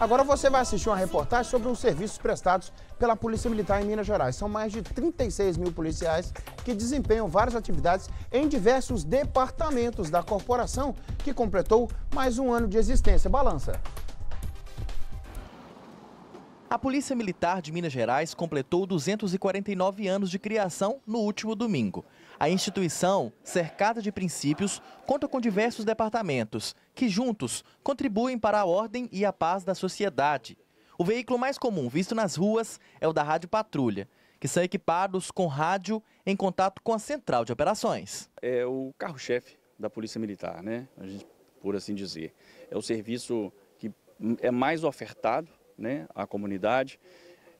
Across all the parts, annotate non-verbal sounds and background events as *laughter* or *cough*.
Agora você vai assistir uma reportagem sobre os serviços prestados pela Polícia Militar em Minas Gerais. São mais de 36 mil policiais que desempenham várias atividades em diversos departamentos da corporação que completou mais um ano de existência. Balança. A Polícia Militar de Minas Gerais completou 249 anos de criação no último domingo. A instituição, cercada de princípios, conta com diversos departamentos, que juntos contribuem para a ordem e a paz da sociedade. O veículo mais comum visto nas ruas é o da Rádio Patrulha, que são equipados com rádio em contato com a central de operações. É o carro-chefe da Polícia Militar, né? A gente, por assim dizer. É o serviço que é mais ofertado né, comunidade.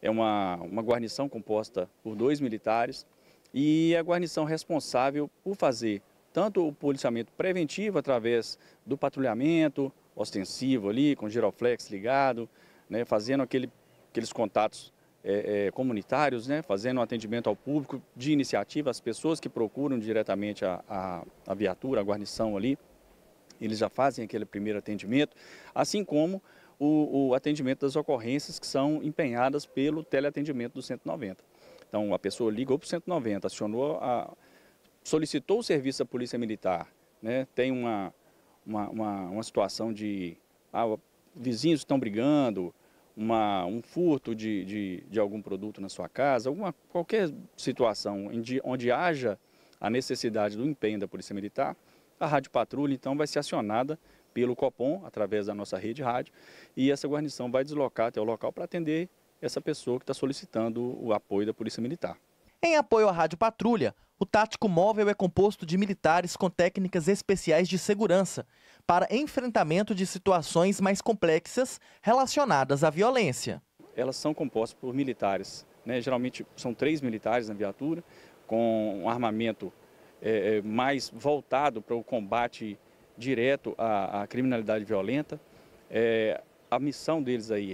É uma, uma guarnição composta por dois militares e a guarnição responsável por fazer tanto o policiamento preventivo através do patrulhamento ostensivo ali, com giroflex ligado, né, fazendo aquele, aqueles contatos é, é, comunitários, né, fazendo um atendimento ao público de iniciativa, as pessoas que procuram diretamente a, a, a viatura, a guarnição ali, eles já fazem aquele primeiro atendimento, assim como o, o atendimento das ocorrências que são empenhadas pelo teleatendimento do 190. Então, a pessoa ligou para o 190, acionou, a, solicitou o serviço da Polícia Militar, né? tem uma, uma, uma, uma situação de ah, vizinhos estão brigando, uma, um furto de, de, de, algum produto na sua casa, alguma, qualquer situação onde, onde haja a necessidade do empenho da Polícia Militar, a Rádio Patrulha então vai ser acionada pelo Copom, através da nossa rede rádio, e essa guarnição vai deslocar até o local para atender essa pessoa que está solicitando o apoio da Polícia Militar. Em apoio à Rádio Patrulha, o tático móvel é composto de militares com técnicas especiais de segurança para enfrentamento de situações mais complexas relacionadas à violência. Elas são compostas por militares, né? geralmente são três militares na viatura, com um armamento é, mais voltado para o combate direto à, à criminalidade violenta. É, a missão deles aí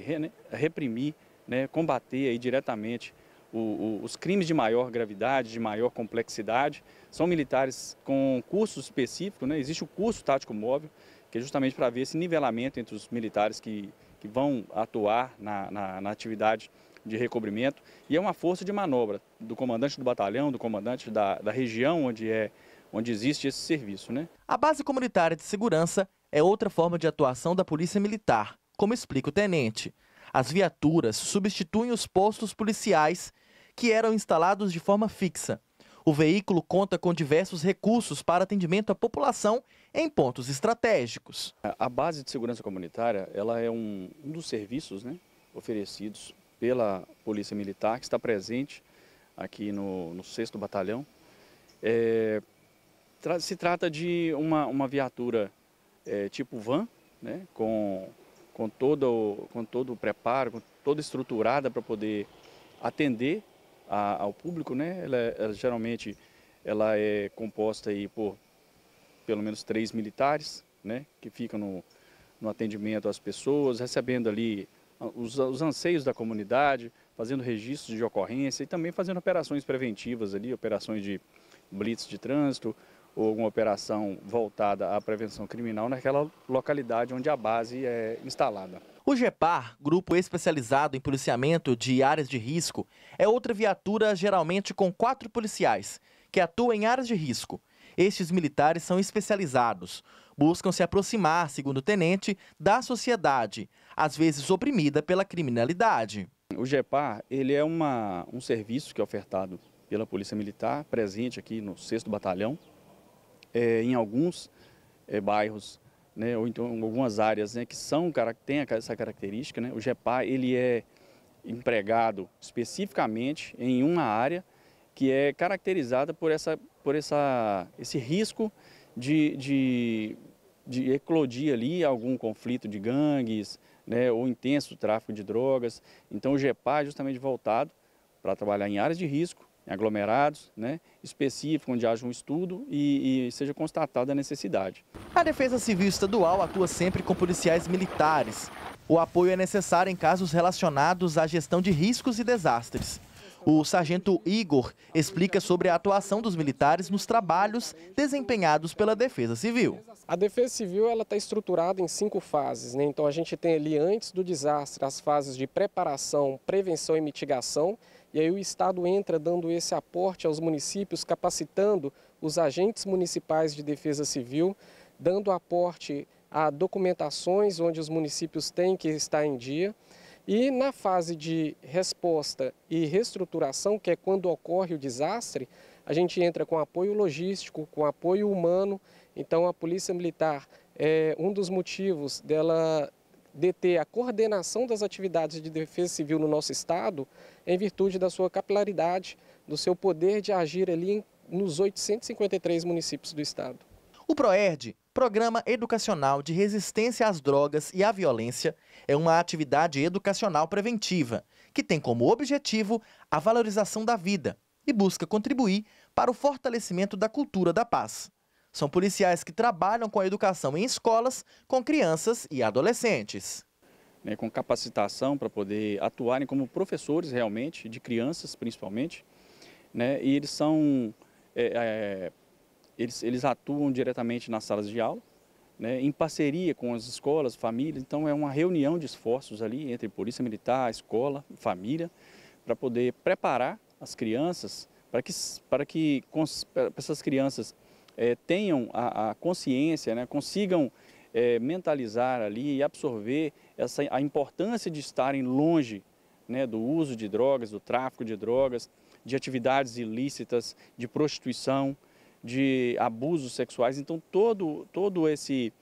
é reprimir, né, combater aí diretamente o, o, os crimes de maior gravidade, de maior complexidade. São militares com curso específico, né? existe o curso tático móvel, que é justamente para ver esse nivelamento entre os militares que, que vão atuar na, na, na atividade de recobrimento. E é uma força de manobra do comandante do batalhão, do comandante da, da região onde é onde existe esse serviço. Né? A base comunitária de segurança é outra forma de atuação da Polícia Militar, como explica o tenente. As viaturas substituem os postos policiais que eram instalados de forma fixa. O veículo conta com diversos recursos para atendimento à população em pontos estratégicos. A base de segurança comunitária ela é um, um dos serviços né, oferecidos pela Polícia Militar, que está presente aqui no, no 6 Batalhão, é, Tra se trata de uma, uma viatura é, tipo van, né, com, com, todo, o, com todo o preparo, com, toda estruturada para poder atender a, ao público. Né? Ela, ela, geralmente ela é composta aí por pelo menos três militares né, que ficam no, no atendimento às pessoas, recebendo ali os, os, anseios da comunidade, fazendo registros de ocorrência e também fazendo operações preventivas ali, operações de blitz de trânsito, ou alguma operação voltada à prevenção criminal naquela localidade onde a base é instalada. O GEPAR, grupo especializado em policiamento de áreas de risco, é outra viatura geralmente com quatro policiais, que atuam em áreas de risco. Estes militares são especializados, buscam se aproximar, segundo o tenente, da sociedade, às vezes oprimida pela criminalidade. O GEPAR ele é uma, um serviço que é ofertado pela Polícia Militar, presente aqui no 6 Batalhão, é, em alguns é, bairros, né, ou então algumas áreas né, que são, têm essa característica. Né? O Gepa ele é empregado especificamente em uma área que é caracterizada por, essa, por essa, esse risco de, de, de eclodir ali algum conflito de gangues, né, ou intenso tráfico de drogas. Então o Gepa é justamente voltado para trabalhar em áreas de risco em aglomerados, né, específico, onde haja um estudo e, e, seja constatada a necessidade. A Defesa Civil Estadual atua sempre com policiais militares. O apoio é necessário em casos relacionados à gestão de riscos e desastres. O sargento Igor explica sobre a atuação dos militares nos trabalhos desempenhados pela Defesa Civil. A Defesa Civil ela está estruturada em cinco fases. Né? Então a gente tem ali antes do desastre as fases de preparação, prevenção e mitigação e aí o Estado entra dando esse aporte aos municípios, capacitando os agentes municipais de defesa civil, dando aporte a documentações onde os municípios têm que estar em dia. E na fase de resposta e reestruturação, que é quando ocorre o desastre, a gente entra com apoio logístico, com apoio humano. Então, a Polícia Militar, é, um dos motivos dela de ter a coordenação das atividades de defesa civil no nosso Estado, em virtude da sua capilaridade, do seu poder de agir ali nos 853 municípios do Estado. O PROERD, Programa Educacional de Resistência às Drogas e à Violência, é uma atividade educacional preventiva, que tem como objetivo a valorização da vida e busca contribuir para o fortalecimento da cultura da paz são policiais que trabalham com a educação em escolas, com crianças e adolescentes. Né, com capacitação para poder atuarem como professores realmente, de crianças principalmente, né, e eles são, é, é, eles, eles atuam diretamente nas salas de aula, né, em parceria com as escolas, famílias, então é uma reunião de esforços ali entre polícia militar, escola, família, para poder preparar as crianças, para que, para que para essas crianças é, tenham a, a, consciência, né, consigam é, mentalizar ali e absorver essa, a importância de estarem longe né, do uso de drogas, do tráfico de drogas, de atividades ilícitas, de prostituição, de abusos sexuais. Então, todo, todo esse,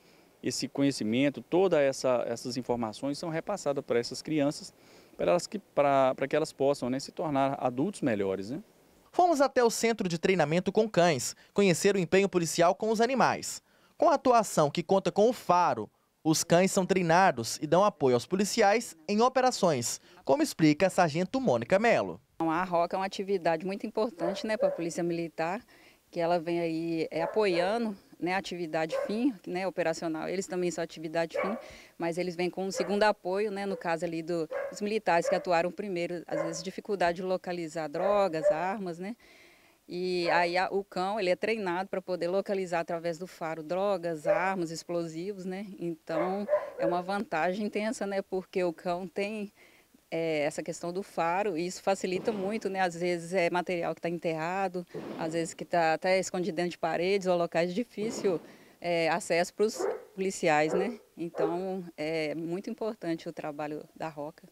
esse conhecimento, todas essa, essas informações são repassadas para essas crianças, para, elas que, para, para que elas possam né, se tornar adultos melhores. Né? Fomos até o centro de treinamento com cães, conhecer o empenho policial com os animais. Com a atuação que conta com o faro, os cães são treinados e dão apoio aos policiais em operações, como explica a sargento Mônica Mello. Então, a ROCA é uma atividade muito importante né, para a Polícia Militar, que ela vem aí é, apoiando né, atividade fim, né, operacional, eles também são atividade fim, mas eles vêm com um segundo apoio, né, no caso ali do, dos militares que atuaram primeiro, às vezes dificuldade de localizar drogas, armas, né, e aí a, o cão, ele é treinado para poder localizar através do faro drogas, armas, explosivos, né, então é uma vantagem intensa, né, porque o cão tem é, essa questão do faro, e isso facilita muito, né? Às vezes é material que está enterrado, às vezes que está até escondido dentro de paredes ou locais de difícil é, acesso para os policiais, né? Então é muito importante o trabalho da Roca.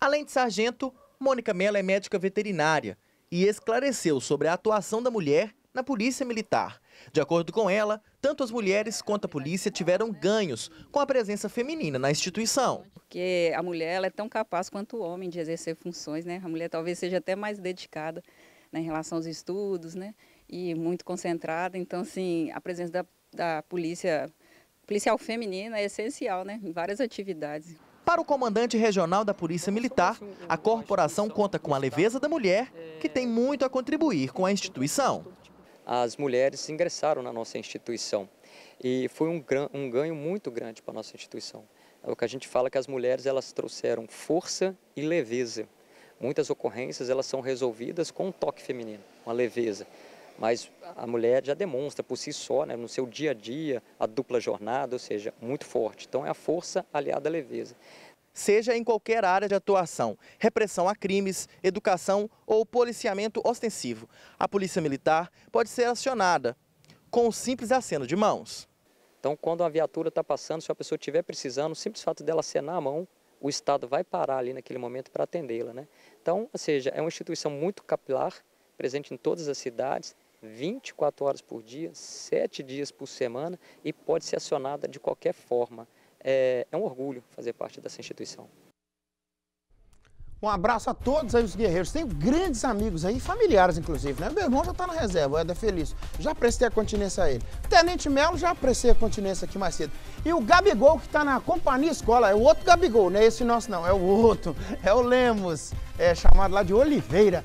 Além de sargento, Mônica Mello é médica veterinária e esclareceu sobre a atuação da mulher na Polícia Militar. De acordo com ela, tanto as mulheres quanto a polícia tiveram ganhos com a presença feminina na instituição. Porque a mulher ela é tão capaz quanto o homem de exercer funções, né? A mulher talvez seja até mais dedicada né, em relação aos estudos, né? E muito concentrada. Então, assim, a presença da, da polícia policial feminina é essencial, né? Em várias atividades. Para o comandante regional da Polícia Militar, a corporação conta com a leveza da mulher, que tem muito a contribuir com a instituição as mulheres ingressaram na nossa instituição. E foi um, um ganho muito grande para a nossa instituição. É o que a gente fala que as mulheres elas trouxeram força e leveza. Muitas ocorrências elas são resolvidas com um toque feminino, uma leveza. Mas a mulher já demonstra por si só, né, no seu dia a dia, a dupla jornada, ou seja, muito forte. Então é a força aliada à leveza seja em qualquer área de atuação, repressão a crimes, educação ou policiamento ostensivo. A polícia militar pode ser acionada com um simples aceno de mãos. Então, quando a viatura está passando, se a pessoa estiver precisando, o simples fato dela acenar a mão, o Estado vai parar ali naquele momento para atendê-la. Né? Então, ou seja, é uma instituição muito capilar, presente em todas as cidades, 24 horas por dia, 7 dias por semana e pode ser acionada de qualquer forma é, é um orgulho fazer parte dessa instituição. Um abraço a todos aí os guerreiros. Tenho grandes amigos aí, familiares inclusive, né? Meu irmão já tá na reserva, o Eder é Felício. Já prestei a continência a ele. Tenente Melo, já prestei a continência aqui mais cedo. E o Gabigol, que tá na Companhia Escola, é o outro Gabigol, não é esse nosso não, é o outro. *laughs* É o Lemos, é chamado lá de Oliveira.